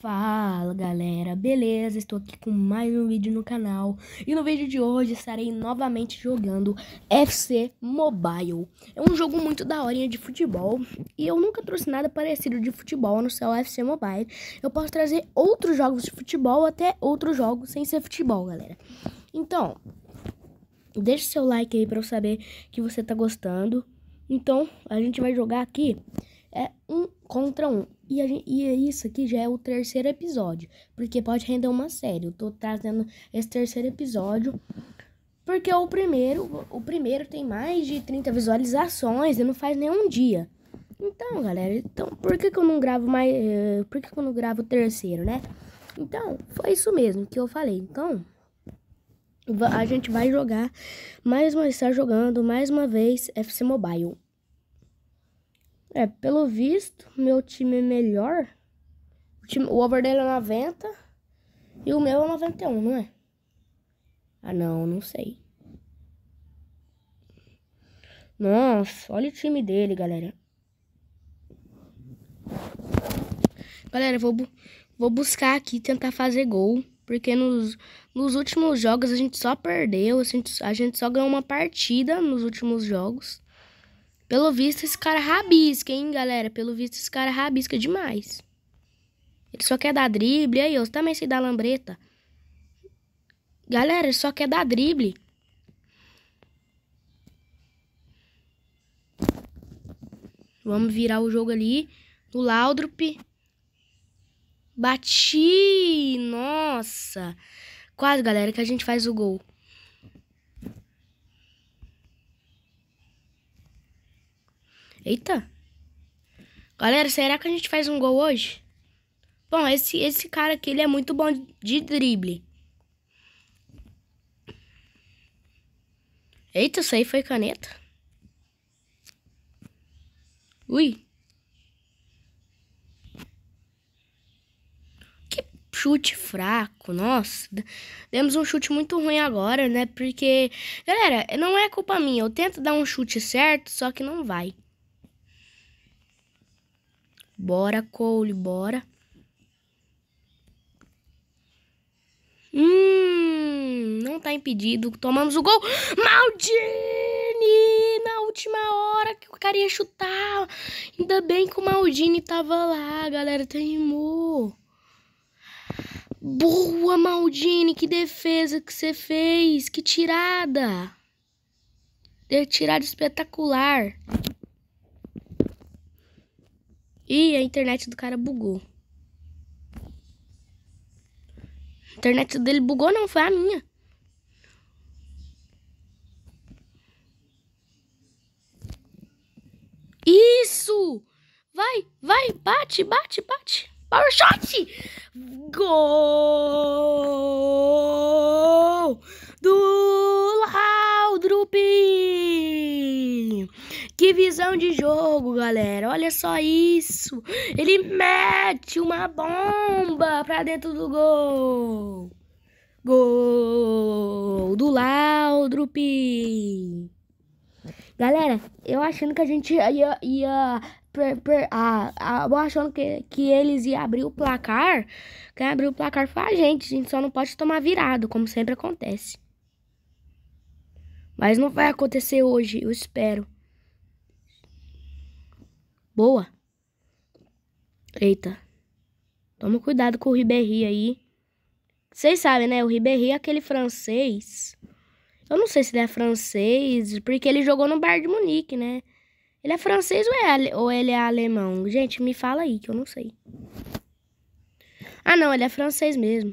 Fala galera, beleza? Estou aqui com mais um vídeo no canal E no vídeo de hoje estarei novamente jogando FC Mobile É um jogo muito da hora de futebol E eu nunca trouxe nada parecido de futebol no seu FC Mobile Eu posso trazer outros jogos de futebol, até outros jogos sem ser futebol, galera Então, deixe seu like aí pra eu saber que você tá gostando Então, a gente vai jogar aqui é um contra um. E, gente, e é isso aqui já é o terceiro episódio, porque pode render uma série. Eu tô trazendo esse terceiro episódio porque o primeiro, o primeiro tem mais de 30 visualizações e não faz nenhum dia. Então, galera, então por que, que eu não gravo mais, eh, por que, que eu não gravo o terceiro, né? Então, foi isso mesmo que eu falei. Então, a gente vai jogar mais uma, está jogando mais uma vez FC Mobile. É, pelo visto, meu time é melhor. O, time, o over dele é 90 e o meu é 91, não é? Ah, não, não sei. Nossa, olha o time dele, galera. Galera, vou, vou buscar aqui tentar fazer gol. Porque nos, nos últimos jogos a gente só perdeu, a gente, a gente só ganhou uma partida nos últimos jogos. Pelo visto, esse cara rabisca, hein, galera? Pelo visto, esse cara rabisca demais. Ele só quer dar drible. Aí, eu também sei dar lambreta. Galera, ele só quer dar drible. Vamos virar o jogo ali. No Laudrup. Bati! Nossa! Quase, galera, que a gente faz o gol. Eita. Galera, será que a gente faz um gol hoje? Bom, esse, esse cara aqui, ele é muito bom de drible. Eita, isso aí foi caneta. Ui. Que chute fraco, nossa. Demos um chute muito ruim agora, né? Porque, galera, não é culpa minha. Eu tento dar um chute certo, só que não vai. Bora, Cole, bora. Hum, não tá impedido. Tomamos o gol. Maldini! Na última hora que o cara ia chutar. Ainda bem que o Maldini tava lá, galera. Teimou. Boa, Maldini. Que defesa que você fez. Que tirada. Deu tirada espetacular. E a internet do cara bugou. A internet dele bugou não, foi a minha. Isso! Vai, vai, bate, bate, bate. Power shot! Gol! do Laudrup. Que visão de jogo, galera. Olha só isso. Ele mete uma bomba pra dentro do gol. Gol do Laudrup. Galera, eu achando que a gente ia. ia per, per, eu achando que, que eles iam abrir o placar. Quem abriu o placar foi a gente. A gente só não pode tomar virado, como sempre acontece. Mas não vai acontecer hoje, eu espero. Boa. Eita. Toma cuidado com o Ribéry aí. Vocês sabem, né? O Ribéry é aquele francês. Eu não sei se ele é francês, porque ele jogou no Bar de Munique, né? Ele é francês ou, é ale... ou ele é alemão? Gente, me fala aí, que eu não sei. Ah, não, ele é francês mesmo.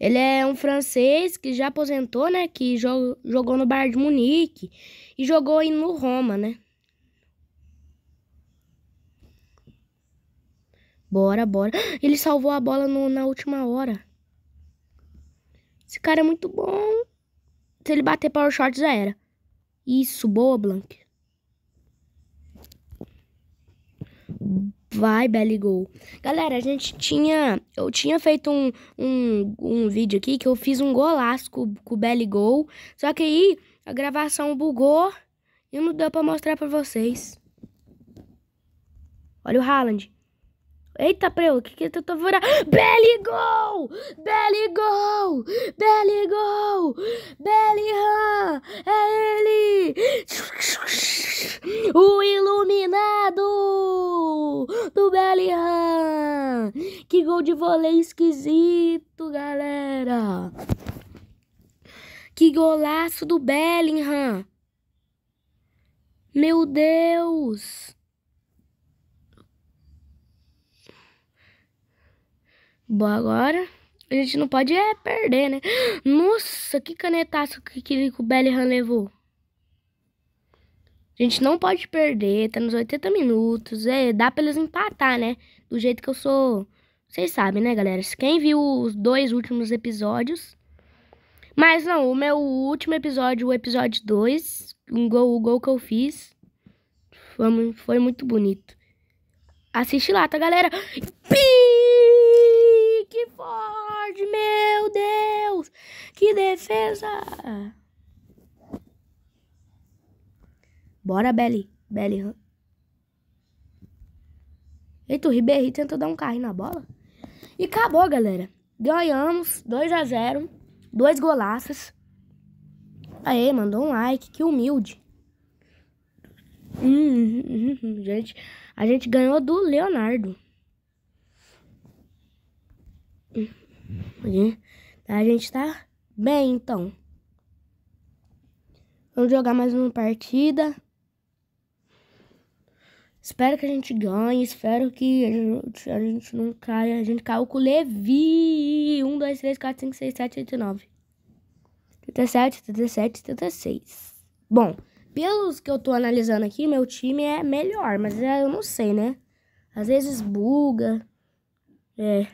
Ele é um francês que já aposentou, né? Que jogou no Bayern de Munique e jogou aí no Roma, né? Bora, bora. Ele salvou a bola no, na última hora. Esse cara é muito bom. Se ele bater power shot, já era. Isso, boa, Blank. Vai, Belly Galera, a gente tinha. Eu tinha feito um, um, um vídeo aqui que eu fiz um golaço com, com o Belly Só que aí a gravação bugou e não deu pra mostrar pra vocês. Olha o Haaland. Eita, preu, o que que tu tá fora? Belly Gol! Belly Gol! Belly Gol! Han! É ele! O Will do Bellingham! Que gol de vôlei esquisito, galera! Que golaço do Bellingham! Meu Deus! Bom, agora a gente não pode é, perder, né? Nossa, que canetaço que, que o Bellingham levou. A gente não pode perder, tá nos 80 minutos, é, dá pra eles empatar, né? Do jeito que eu sou. Vocês sabem, né, galera? Quem viu os dois últimos episódios. Mas não, o meu último episódio, o episódio 2, um gol, o gol que eu fiz, foi, foi muito bonito. Assiste lá, tá, galera? que forte, meu Deus! Que defesa! Bora, Belly. Bellingham. Eita, o Ribéry tentou dar um carrinho na bola. E acabou, galera. Ganhamos 2 a 0 Dois golaços. Aê, mandou um like. Que humilde. hum, hum, hum, hum gente, a gente ganhou do Leonardo. A gente tá bem, então. Vamos jogar mais uma partida. Espero que a gente ganhe, espero que a gente, a gente não caia. A gente caiu com o Levi. 1, 2, 3, 4, 5, 6, 7, 8, 9. 37, 37, 36. Bom, pelos que eu tô analisando aqui, meu time é melhor, mas é, eu não sei, né? Às vezes buga. É.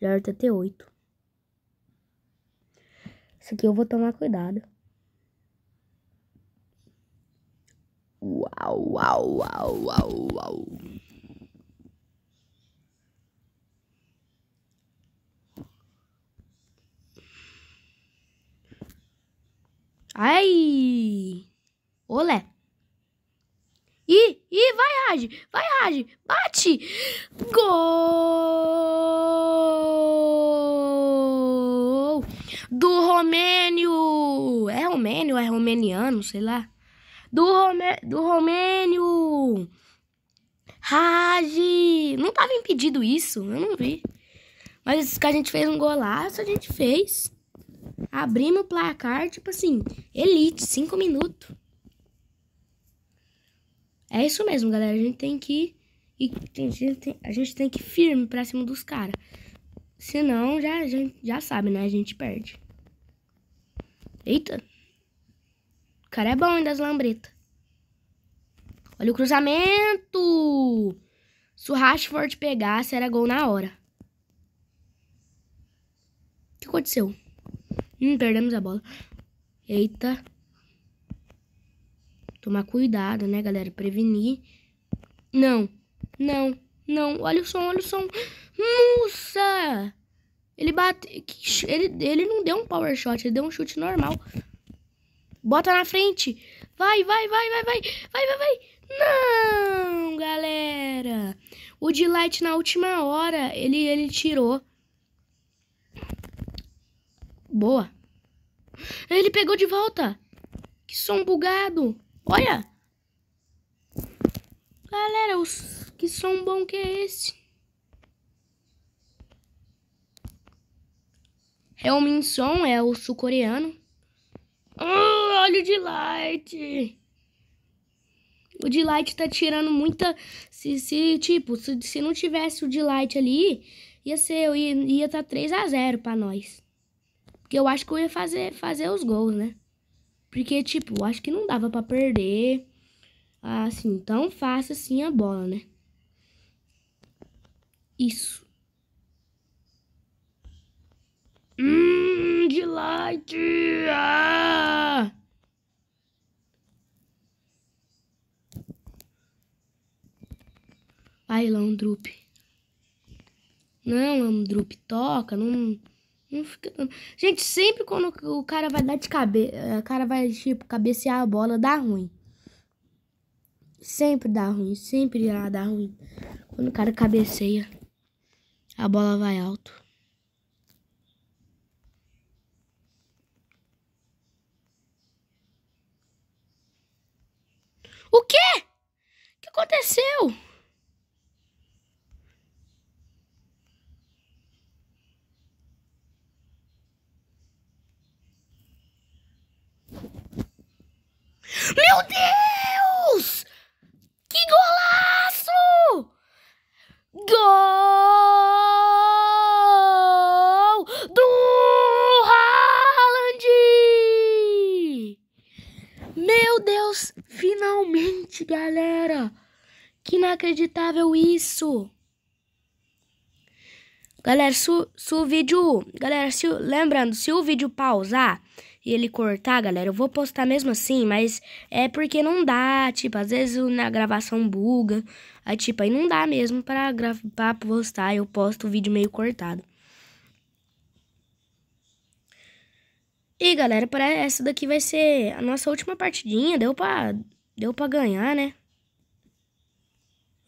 Já 88. Isso aqui eu vou tomar cuidado. Uau, uau, uau, uau, uau. Ai! Olé! E, e vai, Rage, Vai, Rage, Bate! Gol! Do Romênio! É romênio? É romeniano? Sei lá do, do Romênio. Rage! Não tava impedido isso, eu não vi. Mas que a gente fez um golaço, a gente fez. Abrimos o placar, tipo assim, elite, cinco minutos. É isso mesmo, galera. A gente tem que ir, a, gente tem, a gente tem que ir firme pra cima dos caras. Senão, já, já, já sabe, né? A gente perde. Eita! O cara é bom hein, das lambretas. Olha o cruzamento! Se o Rashford pegasse, era gol na hora. O que aconteceu? Hum, perdemos a bola. Eita. Tomar cuidado, né, galera? Prevenir. Não, não, não. Olha o som, olha o som. Nossa! Ele bate... Ele, ele não deu um power shot, ele deu um chute normal. Bota na frente. Vai, vai, vai, vai, vai. Vai, vai, vai. Não, galera. O Delight na última hora, ele, ele tirou. Boa. Ele pegou de volta. Que som bugado. Olha. Galera, os... que som bom que é esse? Helminson é o sul-coreano. Ah, olha o de light. O de light tá tirando muita. Se, se tipo, se, se não tivesse o de light ali, ia ser. ia, ia tá 3x0 pra nós. Porque eu acho que eu ia fazer, fazer os gols, né? Porque, tipo, eu acho que não dava pra perder. Assim, tão fácil assim a bola, né? Isso. Hum, de light. Ah! um drop, Não, é um drop toca, não... Não fica... Gente, sempre quando o cara vai dar de cabeça... Eh, o cara vai, tipo, cabecear a bola, dá ruim. Sempre dá ruim, sempre dá ruim. Quando o cara cabeceia, a bola vai alto. O quê? O que aconteceu? Meu Deus! inacreditável isso. Galera, se, se o vídeo... Galera, se, lembrando, se o vídeo pausar e ele cortar, galera, eu vou postar mesmo assim, mas é porque não dá, tipo, às vezes na gravação buga, aí tipo, aí não dá mesmo pra, pra postar, eu posto o vídeo meio cortado. E galera, essa daqui vai ser a nossa última partidinha, deu pra, deu pra ganhar, né?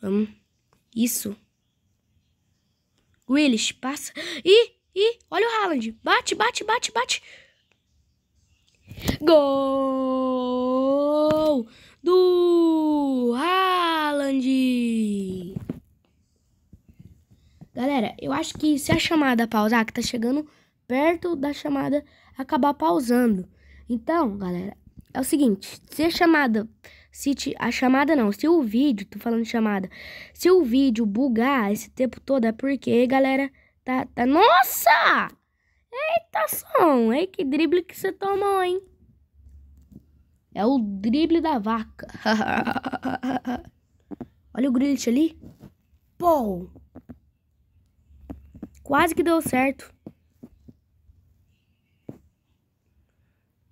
Vamos. Isso. Willis passa. Ih, ih, olha o Haaland. Bate, bate, bate, bate. Gol do Haaland. Galera, eu acho que se a chamada pausar, que tá chegando perto da chamada acabar pausando. Então, galera, é o seguinte, se a chamada, se te, a chamada não, se o vídeo, tô falando chamada, se o vídeo bugar esse tempo todo é porque, galera, tá, tá, nossa, eita som, ei que drible que você tomou, hein? É o drible da vaca. Olha o grilhete ali. Pô! Quase que deu certo.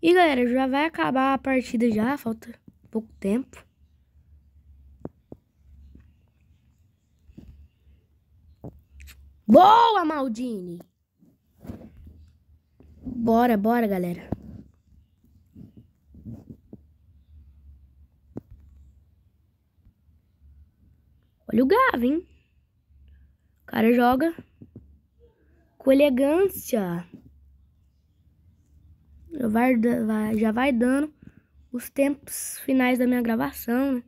E galera, já vai acabar a partida já, falta pouco tempo. Boa, Maldini! Bora, bora, galera. Olha o Gavin. O cara joga com elegância já vai, vai, já vai dando os tempos finais da minha gravação, né?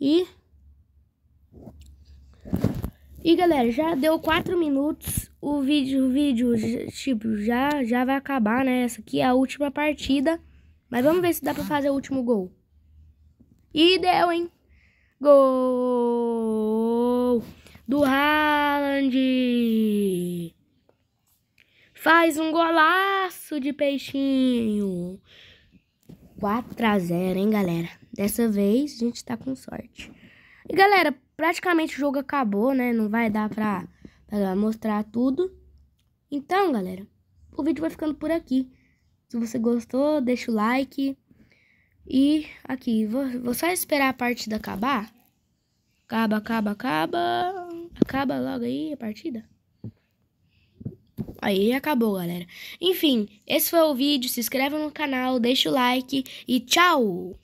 E. E galera, já deu 4 minutos. O vídeo, o vídeo, tipo, já, já vai acabar, né? Essa aqui é a última partida. Mas vamos ver se dá pra fazer o último gol. E deu, hein? Gol do Haaland! Faz um golaço de peixinho. 4 a 0, hein, galera? Dessa vez a gente tá com sorte. E galera, praticamente o jogo acabou, né? Não vai dar pra, pra mostrar tudo. Então, galera, o vídeo vai ficando por aqui. Se você gostou, deixa o like. E aqui, vou, vou só esperar a partida acabar. Acaba, acaba, acaba. Acaba logo aí a partida. Aí acabou, galera. Enfim, esse foi o vídeo. Se inscreve no canal, deixa o like e tchau!